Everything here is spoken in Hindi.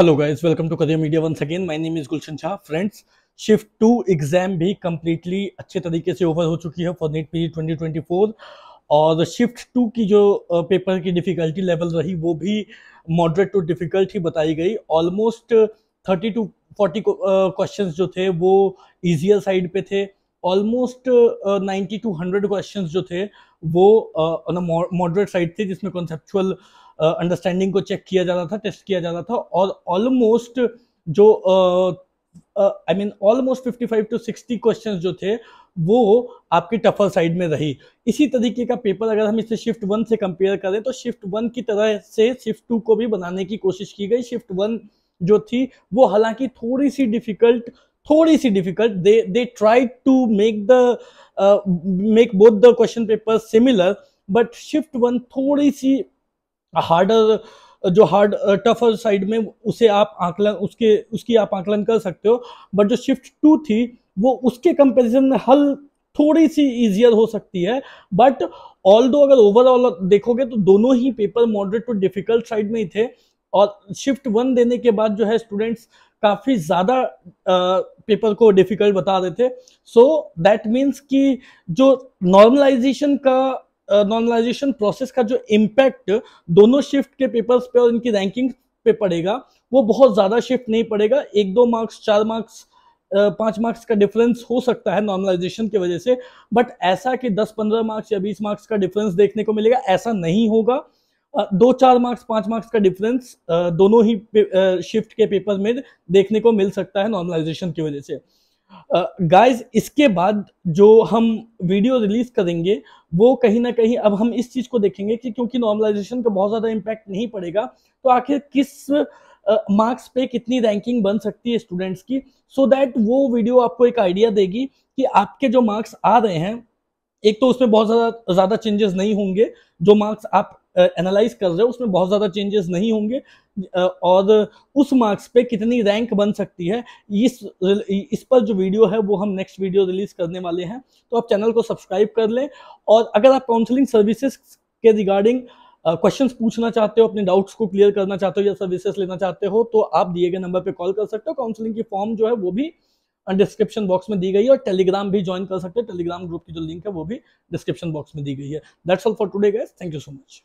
hello guys welcome to career media one second my name is Gulshan Shah friends shift two exam भी कम्प्लीटली अच्छे तरीके से ओवर हो चुकी है फॉर नेट पीरियड 2024 और शिफ्ट टू की जो पेपर की डिफ़िकल्टी लेवल रही वो भी मॉडरेट टू डिफ़िकल्ट ही बताई गई almost thirty to forty question जो थे वो ईजियर साइड पे थे almost ninety to hundred question जो थे वो ऑन अ मॉडरेट साइड थी जिसमें कॉन्सेप्चुअल अंडरस्टैंडिंग को चेक किया जाता था टेस्ट किया जाता था और ऑलमोस्ट जो I mean almost 55 to 60 questions जो थे वो आपके टफर साइड में रही इसी तरीके का पेपर अगर हम इसे शिफ्ट वन से कंपेयर करें तो शिफ्ट वन की तरह से शिफ्ट टू को भी बनाने की कोशिश की गई शिफ्ट वन जो थी वो हालांकि थोड़ी सी डिफिकल्ट थोड़ी सी difficult they they try to make the make both the question paper similar but shift one थोड़ी सी हार्डर जो हार्ड टफर साइड में उसे आप आंकलन उसके उसकी आप आंकलन कर सकते हो बट जो शिफ्ट टू थी वो उसके कंपेरिजन में हल थोड़ी सी इजियर हो सकती है बट ऑल दो अगर ओवरऑल देखोगे तो दोनों ही paper moderate to difficult side में ही थे और शिफ्ट वन देने के बाद जो है स्टूडेंट्स काफ़ी ज़्यादा पेपर को डिफिकल्ट बता रहे थे सो दैट मीन्स कि जो नॉर्मलाइजेशन का नॉर्मलाइजेशन प्रोसेस का जो इम्पैक्ट दोनों शिफ्ट के पेपर्स पे और इनकी रैंकिंग पे पड़ेगा वो बहुत ज़्यादा शिफ्ट नहीं पड़ेगा एक दो मार्क्स चार मार्क्स पाँच मार्क्स का डिफरेंस हो सकता है नॉर्मलाइजेशन की वजह से बट ऐसा कि दस पंद्रह मार्क्स या बीस मार्क्स का डिफरेंस देखने को मिलेगा ऐसा नहीं होगा दो चार मार्क्स पांच मार्क्स का डिफरेंस दोनों ही शिफ्ट के पेपर में देखने को मिल सकता है नॉर्मलाइजेशन की वजह से गाइस इसके बाद जो हम वीडियो रिलीज करेंगे वो कहीं ना कहीं अब हम इस चीज को देखेंगे कि क्योंकि नॉर्मलाइजेशन का बहुत ज्यादा इम्पैक्ट नहीं पड़ेगा तो आखिर किस मार्क्स पे कितनी रैंकिंग बन सकती है स्टूडेंट्स की सो so दैट वो वीडियो आपको एक आइडिया देगी कि आपके जो मार्क्स आ रहे हैं एक तो उसमें बहुत ज्यादा ज्यादा चेंजेस नहीं होंगे जो मार्क्स आप एनालाइज कर रहे हो उसमें बहुत ज़्यादा चेंजेस नहीं होंगे और उस मार्क्स पे कितनी रैंक बन सकती है इस इस पर जो वीडियो है वो हम नेक्स्ट वीडियो रिलीज करने वाले हैं तो आप चैनल को सब्सक्राइब कर लें और अगर आप काउंसलिंग सर्विसेज के रिगार्डिंग क्वेश्चन पूछना चाहते हो अपने डाउट्स को क्लियर करना चाहते हो या सर्विसेज लेना चाहते हो तो आप दिए गए नंबर पर कॉल कर सकते हो काउंसलिंग की फॉर्म जो है वो भी डिस्क्रिप्शन बॉक्स में दी गई है और टेलीग्राम भी ज्वाइन कर सकते हो टेलीग्राम ग्रुप की जो लिंक है वो भी डिस्क्रिप्शन बॉक्स में दी गई है that's all for today guys thank you so much